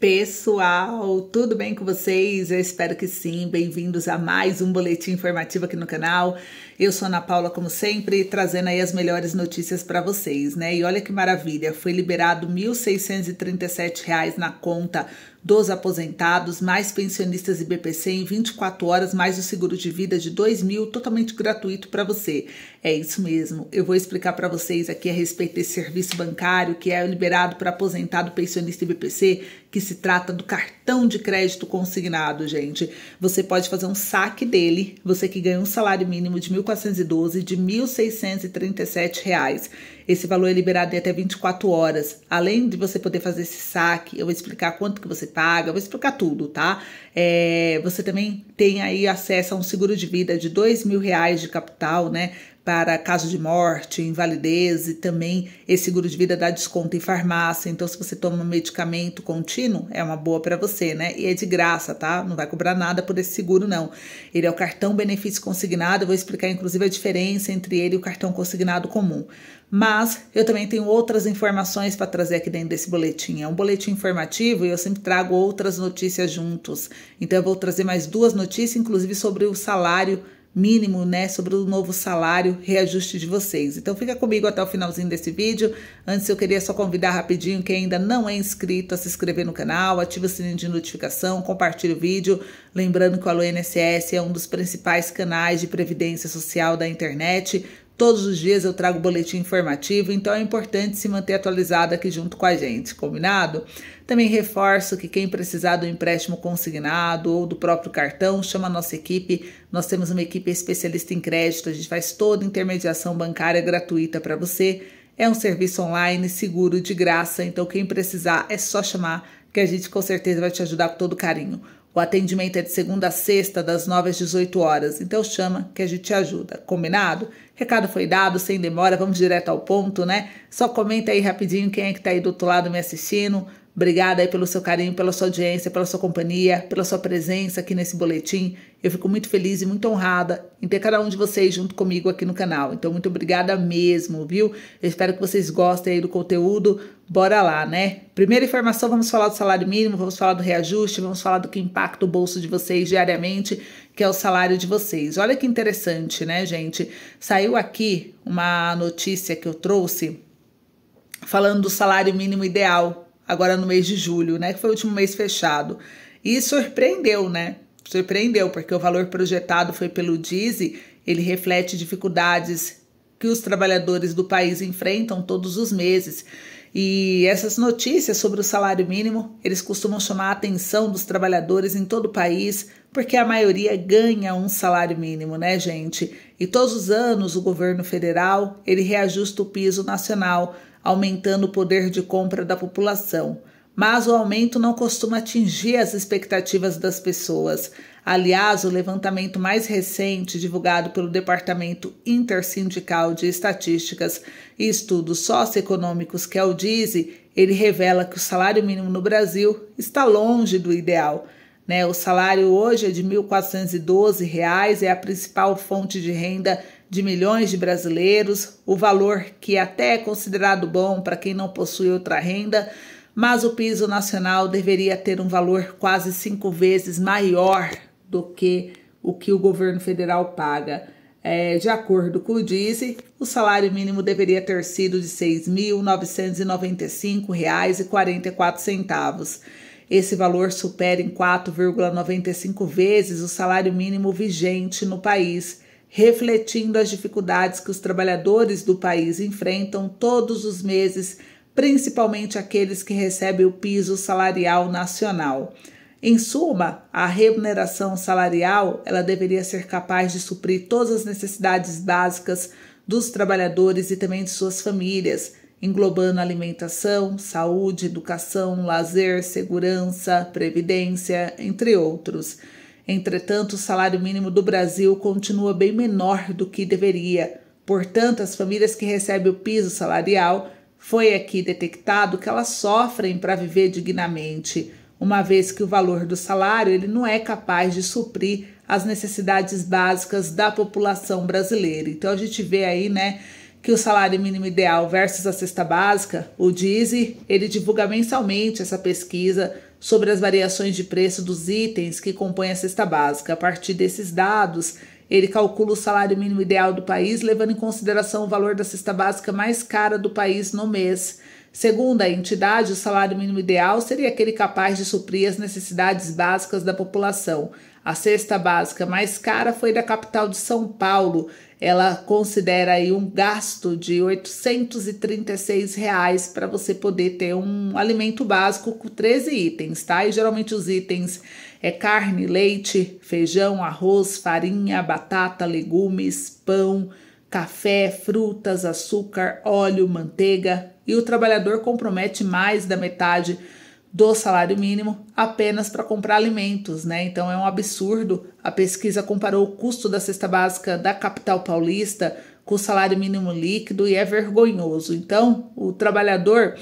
Pessoal, tudo bem com vocês? Eu espero que sim. Bem-vindos a mais um boletim informativo aqui no canal. Eu sou Ana Paula, como sempre, trazendo aí as melhores notícias para vocês, né? E olha que maravilha, foi liberado R$ 1.637 na conta dos aposentados, mais pensionistas e BPC em 24 horas, mais o seguro de vida de 2 mil, totalmente gratuito para você. É isso mesmo, eu vou explicar para vocês aqui a respeito desse serviço bancário que é liberado para aposentado, pensionista e BPC, que se trata do cartão de crédito consignado, gente. Você pode fazer um saque dele, você que ganha um salário mínimo de R$ 1.412, de R$ 1.637. Esse valor é liberado em até 24 horas. Além de você poder fazer esse saque, eu vou explicar quanto que você paga, eu vou explicar tudo, tá? É, você também tem aí acesso a um seguro de vida de dois mil reais de capital, né? para caso de morte, invalidez e também esse seguro de vida dá desconto em farmácia. Então, se você toma um medicamento contínuo, é uma boa para você, né? E é de graça, tá? Não vai cobrar nada por esse seguro, não. Ele é o cartão benefício consignado. Eu vou explicar, inclusive, a diferença entre ele e o cartão consignado comum. Mas eu também tenho outras informações para trazer aqui dentro desse boletim. É um boletim informativo e eu sempre trago outras notícias juntos. Então, eu vou trazer mais duas notícias, inclusive sobre o salário mínimo, né, sobre o novo salário, reajuste de vocês. Então fica comigo até o finalzinho desse vídeo. Antes eu queria só convidar rapidinho quem ainda não é inscrito a se inscrever no canal, ativa o sininho de notificação, compartilha o vídeo, lembrando que o Alô INSS é um dos principais canais de previdência social da internet. Todos os dias eu trago boletim informativo, então é importante se manter atualizado aqui junto com a gente, combinado? Também reforço que quem precisar do empréstimo consignado ou do próprio cartão, chama a nossa equipe. Nós temos uma equipe especialista em crédito, a gente faz toda intermediação bancária gratuita para você. É um serviço online seguro de graça, então quem precisar é só chamar que a gente com certeza vai te ajudar com todo carinho. O atendimento é de segunda a sexta, das 9 às 18 horas. Então chama que a gente te ajuda. Combinado? Recado foi dado, sem demora, vamos direto ao ponto, né? Só comenta aí rapidinho quem é que tá aí do outro lado me assistindo. Obrigada aí pelo seu carinho, pela sua audiência, pela sua companhia, pela sua presença aqui nesse boletim. Eu fico muito feliz e muito honrada em ter cada um de vocês junto comigo aqui no canal. Então, muito obrigada mesmo, viu? Eu espero que vocês gostem aí do conteúdo. Bora lá, né? Primeira informação, vamos falar do salário mínimo, vamos falar do reajuste, vamos falar do que impacta o bolso de vocês diariamente, que é o salário de vocês. Olha que interessante, né, gente? Saiu aqui uma notícia que eu trouxe falando do salário mínimo ideal, agora no mês de julho, né, que foi o último mês fechado. E surpreendeu, né? surpreendeu, porque o valor projetado foi pelo DISE, ele reflete dificuldades que os trabalhadores do país enfrentam todos os meses. E essas notícias sobre o salário mínimo, eles costumam chamar a atenção dos trabalhadores em todo o país, porque a maioria ganha um salário mínimo, né, gente? E todos os anos o governo federal, ele reajusta o piso nacional, aumentando o poder de compra da população mas o aumento não costuma atingir as expectativas das pessoas. Aliás, o levantamento mais recente, divulgado pelo Departamento Intersindical de Estatísticas e Estudos Socioeconômicos, que é o DISE, ele revela que o salário mínimo no Brasil está longe do ideal. Né? O salário hoje é de R$ 1.412, é a principal fonte de renda de milhões de brasileiros, o valor que até é considerado bom para quem não possui outra renda, mas o piso nacional deveria ter um valor quase cinco vezes maior do que o que o governo federal paga. É, de acordo com o DISE, o salário mínimo deveria ter sido de R$ 6.995,44. Esse valor supera em 4,95 vezes o salário mínimo vigente no país, refletindo as dificuldades que os trabalhadores do país enfrentam todos os meses principalmente aqueles que recebem o piso salarial nacional. Em suma, a remuneração salarial ela deveria ser capaz de suprir todas as necessidades básicas dos trabalhadores e também de suas famílias, englobando alimentação, saúde, educação, lazer, segurança, previdência, entre outros. Entretanto, o salário mínimo do Brasil continua bem menor do que deveria. Portanto, as famílias que recebem o piso salarial foi aqui detectado que elas sofrem para viver dignamente, uma vez que o valor do salário ele não é capaz de suprir as necessidades básicas da população brasileira. Então a gente vê aí, né, que o salário mínimo ideal versus a cesta básica, o DISE, ele divulga mensalmente essa pesquisa sobre as variações de preço dos itens que compõem a cesta básica. A partir desses dados, ele calcula o salário mínimo ideal do país, levando em consideração o valor da cesta básica mais cara do país no mês. Segundo a entidade, o salário mínimo ideal seria aquele capaz de suprir as necessidades básicas da população. A cesta básica mais cara foi da capital de São Paulo. Ela considera aí um gasto de 836 reais para você poder ter um alimento básico com 13 itens, tá? E geralmente os itens é carne, leite, feijão, arroz, farinha, batata, legumes, pão, café, frutas, açúcar, óleo, manteiga. E o trabalhador compromete mais da metade do salário mínimo apenas para comprar alimentos, né? Então é um absurdo. A pesquisa comparou o custo da cesta básica da capital paulista com o salário mínimo líquido e é vergonhoso. Então, o trabalhador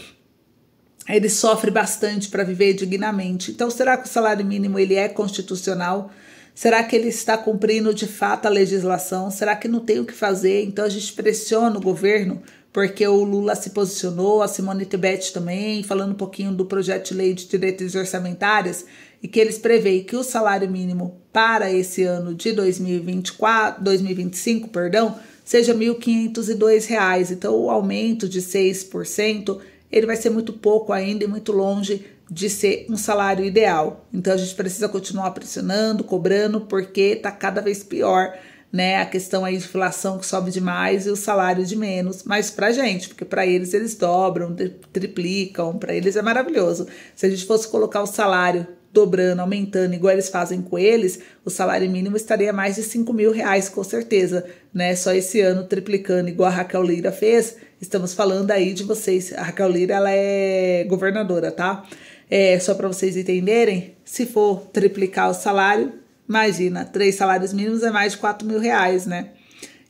ele sofre bastante para viver dignamente. Então, será que o salário mínimo ele é constitucional? Será que ele está cumprindo de fato a legislação? Será que não tem o que fazer? Então a gente pressiona o governo porque o Lula se posicionou, a Simone Tebet também, falando um pouquinho do projeto de lei de diretrizes orçamentárias, e que eles preveem que o salário mínimo para esse ano de 2024, 2025, perdão, seja R$ 1.502. Então, o aumento de 6%, ele vai ser muito pouco ainda e muito longe de ser um salário ideal. Então, a gente precisa continuar pressionando, cobrando, porque está cada vez pior né? A questão aí de inflação que sobe demais e o salário de menos, mas pra gente, porque para eles eles dobram, triplicam, para eles é maravilhoso. Se a gente fosse colocar o salário dobrando, aumentando, igual eles fazem com eles, o salário mínimo estaria mais de 5 mil reais, com certeza, né? Só esse ano triplicando, igual a Raquel Leira fez, estamos falando aí de vocês. A Raquel Leira, ela é governadora, tá? É, só para vocês entenderem, se for triplicar o salário, Imagina, três salários mínimos é mais de 4 mil reais, né?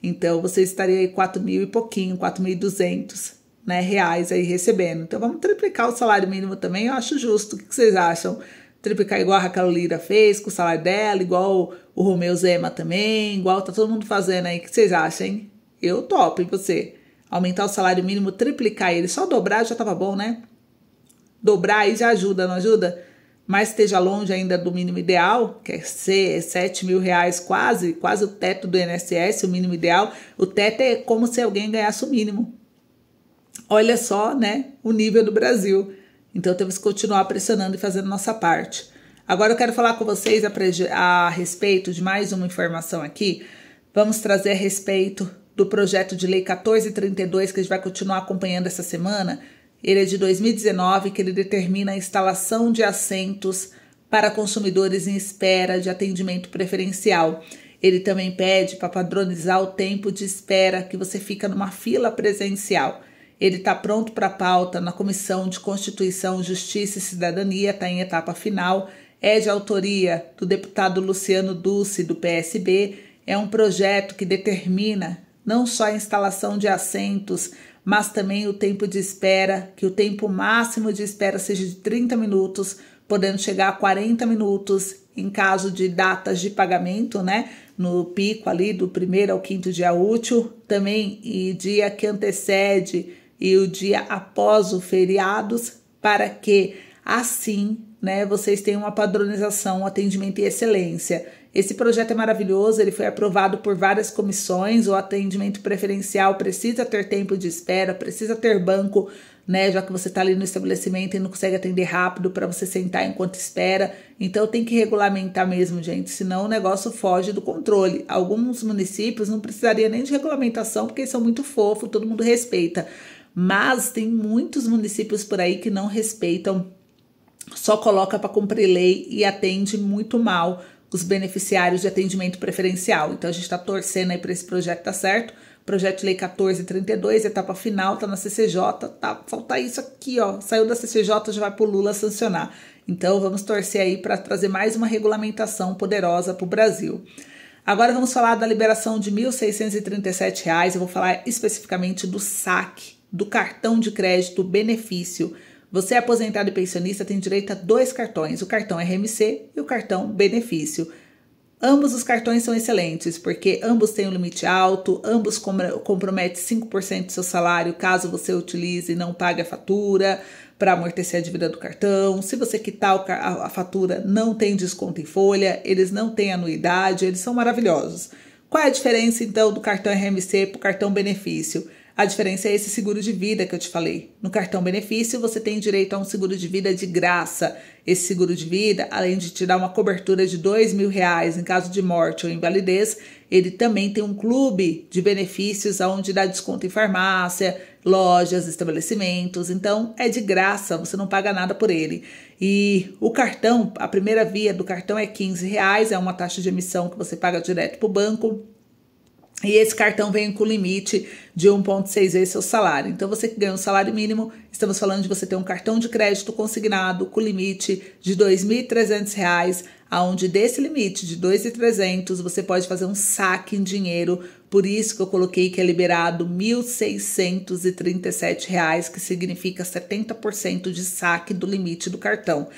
Então você estaria aí 4 mil e pouquinho, 4.200 né, reais aí recebendo. Então vamos triplicar o salário mínimo também, eu acho justo. O que vocês acham? Triplicar igual a Raquel Lira fez com o salário dela, igual o Romeu Zema também, igual tá todo mundo fazendo aí. O que vocês acham, hein? Eu topo, e você? Aumentar o salário mínimo, triplicar ele, só dobrar já tava bom, né? Dobrar aí já ajuda, não ajuda? mas esteja longe ainda do mínimo ideal, que é ser 7 mil reais quase, quase o teto do INSS, o mínimo ideal. O teto é como se alguém ganhasse o mínimo. Olha só, né, o nível do Brasil. Então temos que continuar pressionando e fazendo nossa parte. Agora eu quero falar com vocês a, a respeito de mais uma informação aqui. Vamos trazer a respeito do projeto de lei 1432 que a gente vai continuar acompanhando essa semana ele é de 2019 que ele determina a instalação de assentos para consumidores em espera de atendimento preferencial. Ele também pede para padronizar o tempo de espera que você fica numa fila presencial. Ele está pronto para pauta na Comissão de Constituição, Justiça e Cidadania, está em etapa final. É de autoria do deputado Luciano Dulce, do PSB. É um projeto que determina não só a instalação de assentos, mas também o tempo de espera, que o tempo máximo de espera seja de 30 minutos, podendo chegar a 40 minutos em caso de datas de pagamento, né? No pico ali do primeiro ao quinto dia útil, também e dia que antecede e o dia após os feriados, para que assim, né, vocês tenham uma padronização, um atendimento e excelência. Esse projeto é maravilhoso, ele foi aprovado por várias comissões. O atendimento preferencial precisa ter tempo de espera, precisa ter banco, né? Já que você está ali no estabelecimento e não consegue atender rápido para você sentar enquanto espera. Então tem que regulamentar mesmo, gente, senão o negócio foge do controle. Alguns municípios não precisaria nem de regulamentação, porque são muito fofos, todo mundo respeita. Mas tem muitos municípios por aí que não respeitam, só coloca para cumprir lei e atende muito mal os beneficiários de atendimento preferencial. Então a gente está torcendo aí para esse projeto tá certo. Projeto de Lei 1432, etapa final, tá na CCJ, tá, falta isso aqui, ó. Saiu da CCJ, já vai pro Lula sancionar. Então vamos torcer aí para trazer mais uma regulamentação poderosa para o Brasil. Agora vamos falar da liberação de R$ 1.637. Reais. Eu vou falar especificamente do saque do cartão de crédito benefício você é aposentado e pensionista tem direito a dois cartões, o cartão RMC e o cartão benefício. Ambos os cartões são excelentes, porque ambos têm um limite alto, ambos comprometem 5% do seu salário caso você utilize e não pague a fatura para amortecer a dívida do cartão. Se você quitar a fatura, não tem desconto em folha, eles não têm anuidade, eles são maravilhosos. Qual é a diferença então do cartão RMC para o cartão benefício? A diferença é esse seguro de vida que eu te falei. No cartão benefício, você tem direito a um seguro de vida de graça. Esse seguro de vida, além de te dar uma cobertura de dois mil reais em caso de morte ou invalidez, ele também tem um clube de benefícios onde dá desconto em farmácia, lojas, estabelecimentos. Então é de graça, você não paga nada por ele. E o cartão, a primeira via do cartão é 15 reais, é uma taxa de emissão que você paga direto para o banco. E esse cartão vem com limite de 1,6 vezes seu salário. Então, você que ganha um salário mínimo, estamos falando de você ter um cartão de crédito consignado com limite de R$ 2.300, aonde desse limite de R$ 2.300 você pode fazer um saque em dinheiro. Por isso que eu coloquei que é liberado R$ 1.637, que significa 70% de saque do limite do cartão.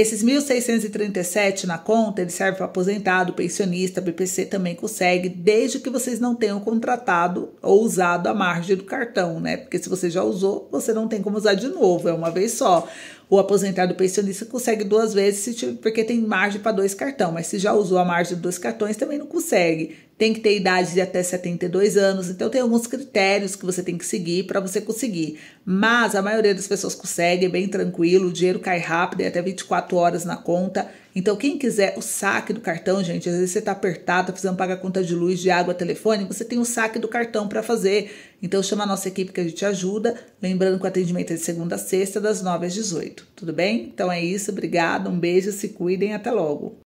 Esses 1.637 na conta, ele serve para aposentado, pensionista, BPC também consegue, desde que vocês não tenham contratado ou usado a margem do cartão, né? Porque se você já usou, você não tem como usar de novo, é uma vez só o aposentado pensionista consegue duas vezes, porque tem margem para dois cartões, mas se já usou a margem de dois cartões, também não consegue. Tem que ter idade de até 72 anos, então tem alguns critérios que você tem que seguir para você conseguir. Mas a maioria das pessoas consegue, é bem tranquilo, o dinheiro cai rápido, é até 24 horas na conta. Então, quem quiser o saque do cartão, gente, às vezes você está apertado, tá precisando pagar conta de luz, de água, telefone, você tem o saque do cartão para fazer. Então, chama a nossa equipe que a gente ajuda. Lembrando que o atendimento é de segunda a sexta, das 9 às 18. Tudo bem? Então é isso. Obrigada, um beijo, se cuidem até logo.